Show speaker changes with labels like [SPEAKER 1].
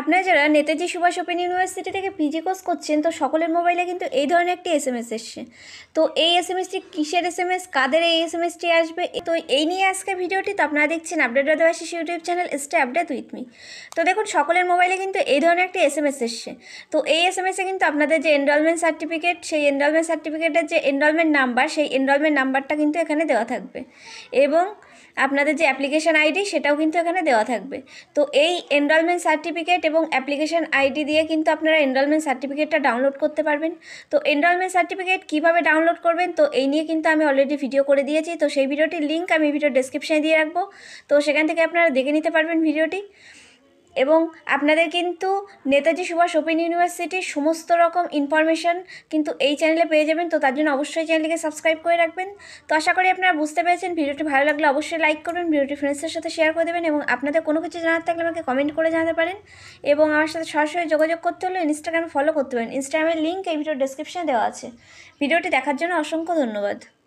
[SPEAKER 1] আপনারা যারা Netaji Subhas open university থেকে পিজি কোর্স করছেন তো সকলের মোবাইলে কিন্তু এই ধরনের একটি এস এম এস এসছে তো এই এস এম এসটি কিসের এস এম এস কাদের এই এস এম এসটি আসবে তো এই নিয়ে আজকে ভিডিওটি তো আপনারা দেখছেন update Radhabasi YouTube channel stay update with me তো দেখুন সকলের মোবাইলে কিন্তু এই ধরনের একটি এস এম এস এসছে তো এই এস এম এসে কিন্তু আপনাদের যে এনরোলমেন্ট সার্টিফিকেট সেই এনরোলমেন্ট সার্টিফিকেটের যে এনরোলমেন্ট নাম্বার সেই এনরোলমেন্ট নাম্বারটা কিন্তু এখানে দেওয়া থাকবে এবং আপনাদের যে অ্যাপ্লিকেশান আইডি সেটাও কিন্তু এখানে দেওয়া থাকবে তো এই এনরোলমেন্ট সার্টিফিকেট এবং অ্যাপ্লিকেশান আইডি দিয়ে কিন্তু আপনারা এনরোলমেন্ট সার্টিফিকেটটা ডাউনলোড করতে পারবেন তো এনরোলমেন্ট সার্টিফিকেট কিভাবে ডাউনলোড করবেন তো এই নিয়ে কিন্তু আমি অলরেডি ভিডিও করে দিয়েছি তো সেই ভিডিওটির লিঙ্ক আমি ভিডিও ডেসক্রিপশানে দিয়ে রাখবো তো সেখান থেকে আপনারা দেখে নিতে পারবেন ভিডিওটি এবং আপনাদের কিন্তু নেতাজি সুভাষ ওপেন ইউনিভার্সিটির সমস্ত রকম ইনফরমেশান কিন্তু এই চ্যানেলে পেয়ে যাবেন তো তার জন্য অবশ্যই চ্যানেলটিকে সাবস্ক্রাইব করে রাখবেন তো আশা করি আপনারা বুঝতে পেরেছেন ভিডিওটি ভালো লাগলে অবশ্যই লাইক করবেন ভিডিওটি ফ্রেন্ডসের সাথে শেয়ার করে দেবেন এবং আপনাদের কোনো কিছু জানার থাকলে আমাকে কমেন্ট করে জানাতে পারেন এবং আমার সাথে সরাসরি যোগাযোগ করতে হলে ইনস্টাগ্রামে ফলো করতে পারেন ইনস্টাগ্রামের লিঙ্ক এই ভিডিও ডেসক্রিপশানে দেওয়া আছে ভিডিওটি দেখার জন্য অসংখ্য ধন্যবাদ